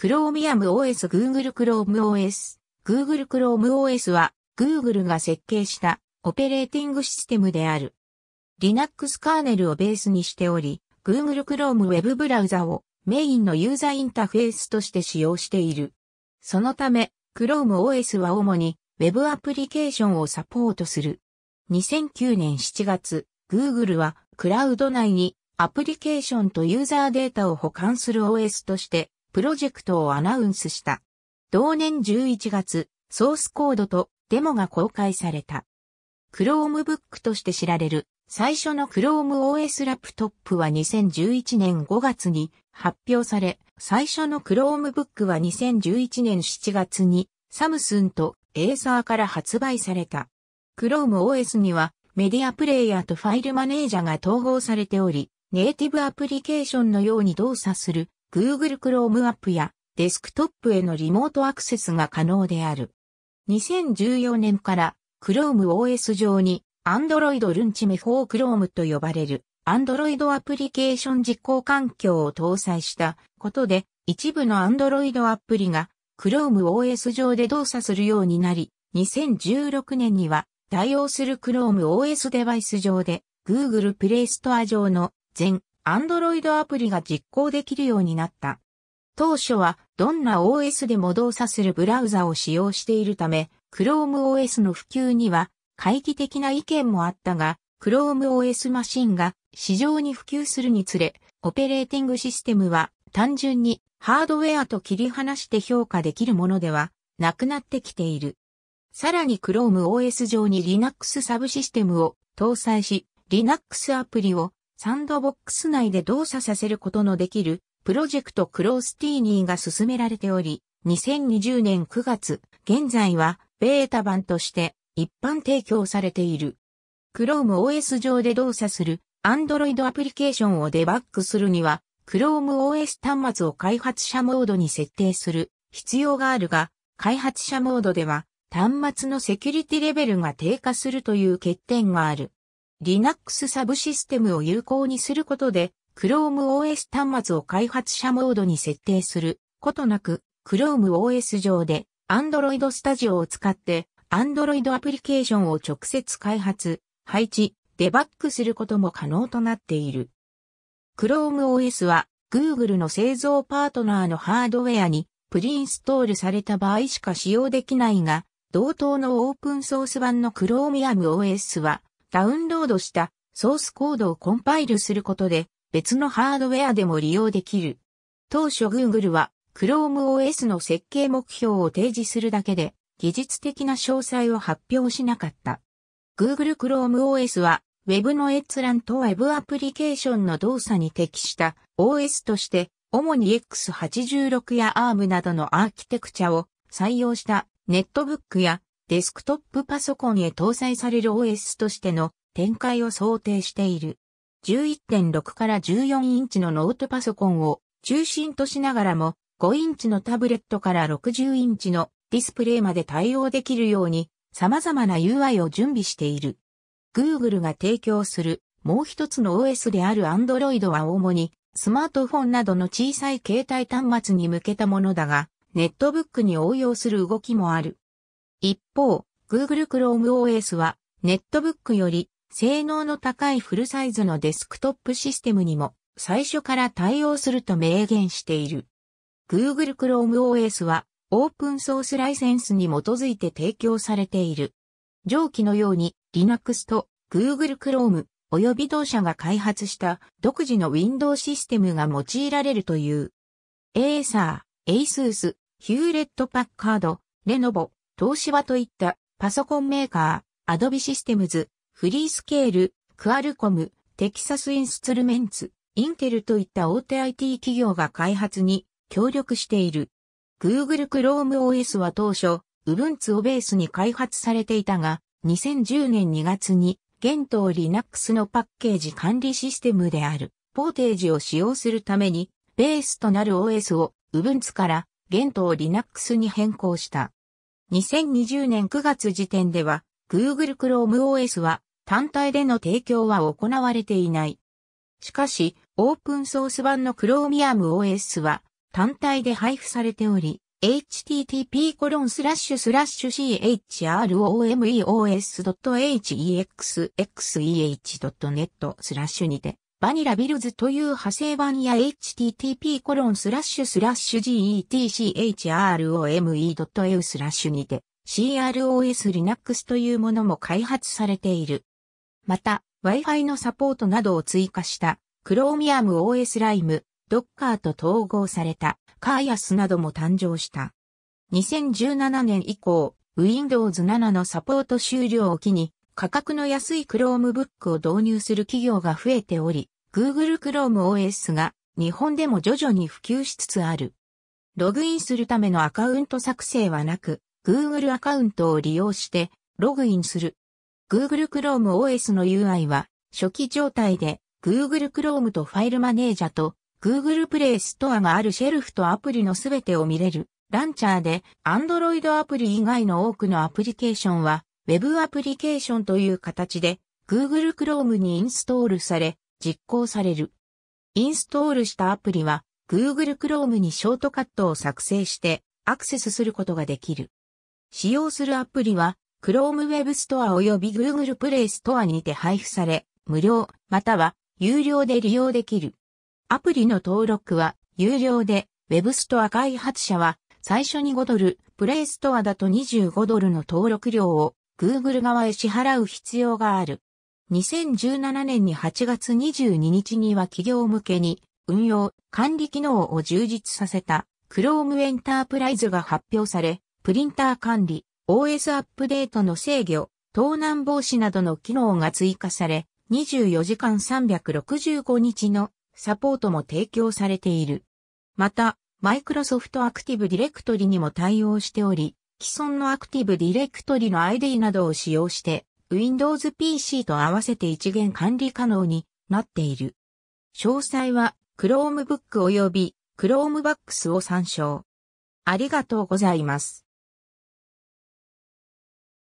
ChromiumOS Google ChromeOS Google ChromeOS は Google が設計したオペレーティングシステムである。Linux カーネルをベースにしており、Google Chrome Web ブラウザをメインのユーザーインターフェースとして使用している。そのため、ChromeOS は主に Web アプリケーションをサポートする。2009年7月、Google はクラウド内にアプリケーションとユーザーデータを保管する OS としてプロジェクトをアナウンスした。同年11月、ソースコードとデモが公開された。Chromebook として知られる最初の ChromeOS ラップトップは2011年5月に発表され、最初の Chromebook は2011年7月にサムスンとエーサーから発売された。ChromeOS にはメディアプレイヤーとファイルマネージャが統合されており、ネイティブアプリケーションのように動作する Google Chrome アップやデスクトップへのリモートアクセスが可能である。2014年から Chrome OS 上に Android ルンチメ for Chrome と呼ばれる Android アプリケーション実行環境を搭載したことで一部の Android アプリが Chrome OS 上で動作するようになり、2016年には対応する Chrome OS デバイス上で Google Play Store 上の全 Android アプリが実行できるようになった。当初はどんな OS でも動作するブラウザを使用しているため、Chrome OS の普及には懐疑的な意見もあったが、Chrome OS マシンが市場に普及するにつれ、オペレーティングシステムは単純にハードウェアと切り離して評価できるものではなくなってきている。さらに Chrome OS 上に Linux サブシステムを搭載し、Linux アプリをサンドボックス内で動作させることのできるプロジェクトクロースティーニーが進められており、2020年9月、現在はベータ版として一般提供されている。Chrome OS 上で動作する Android アプリケーションをデバッグするには、Chrome OS 端末を開発者モードに設定する必要があるが、開発者モードでは端末のセキュリティレベルが低下するという欠点がある。Linux サブシステムを有効にすることで、Chrome OS 端末を開発者モードに設定することなく、Chrome OS 上で Android Studio を使って Android アプリケーションを直接開発、配置、デバッグすることも可能となっている。Chrome OS は Google の製造パートナーのハードウェアにプリインストールされた場合しか使用できないが、同等のオープンソース版の Chromium OS はダウンロードしたソースコードをコンパイルすることで別のハードウェアでも利用できる。当初 Google は Chrome OS の設計目標を提示するだけで技術的な詳細を発表しなかった。Google Chrome OS は Web の閲覧と Web アプリケーションの動作に適した OS として主に X86 や ARM などのアーキテクチャを採用したネットブックやデスクトップパソコンへ搭載される OS としての展開を想定している。11.6から14インチのノートパソコンを中心としながらも5インチのタブレットから60インチのディスプレイまで対応できるように様々な UI を準備している。Google が提供するもう一つの OS である Android は主にスマートフォンなどの小さい携帯端末に向けたものだが、ネットブックに応用する動きもある。一方、Google Chrome OS は、ネットブックより性能の高いフルサイズのデスクトップシステムにも最初から対応すると明言している。Google Chrome OS はオープンソースライセンスに基づいて提供されている。上記のように Linux と Google Chrome 及び同社が開発した独自の Windows システムが用いられるという。エーサー、エイスース、t Packard、Lenovo、東芝といったパソコンメーカー、アドビシステムズ、フリースケール、クアルコム、テキサスインスゥルメンツ、インテルといった大手 IT 企業が開発に協力している。Google Chrome OS は当初、Ubuntu をベースに開発されていたが、2010年2月に、現当 Linux のパッケージ管理システムである、ポーテージを使用するために、ベースとなる OS を Ubuntu から現当 Linux に変更した。2020年9月時点では、Google Chrome OS は単体での提供は行われていない。しかし、オープンソース版の Chromium OS は単体で配布されており、http://chrome.os.hexexeh.net スラッシュにてバニラビルズという派生版や http コロンスラッシュスラッシュ getchrome.eu スラッシュにて CROS Linux というものも開発されている。また、Wi-Fi のサポートなどを追加した Chromium OS Lime、Docker と統合された c a i a s なども誕生した。2017年以降、Windows 7のサポート終了を機に価格の安い Chromebook を導入する企業が増えており、Google Chrome OS が日本でも徐々に普及しつつある。ログインするためのアカウント作成はなく、Google アカウントを利用してログインする。Google Chrome OS の UI は初期状態で Google Chrome とファイルマネージャと Google Play Store があるシェルフとアプリのすべてを見れるランチャーで Android アプリ以外の多くのアプリケーションはウェブアプリケーションという形で Google Chrome にインストールされ、実行される。インストールしたアプリは Google Chrome にショートカットを作成してアクセスすることができる。使用するアプリは Chrome Web Store 及び Google Play Store にて配布され、無料または有料で利用できる。アプリの登録は有料で、Web ストア開発者は最初に5ドル、プレイストアだと25ドルの登録料を Google 側へ支払う必要がある。2017年に8月22日には企業向けに運用、管理機能を充実させた Chrome エンタープライズが発表され、プリンター管理、OS アップデートの制御、盗難防止などの機能が追加され、24時間365日のサポートも提供されている。また、マイクロソフトアクティブディレクトリにも対応しており、既存のアクティブディレクトリの ID などを使用して、Windows PC と合わせて一元管理可能になっている。詳細は Chromebook 及び c h r o m e b o x を参照。ありがとうございます。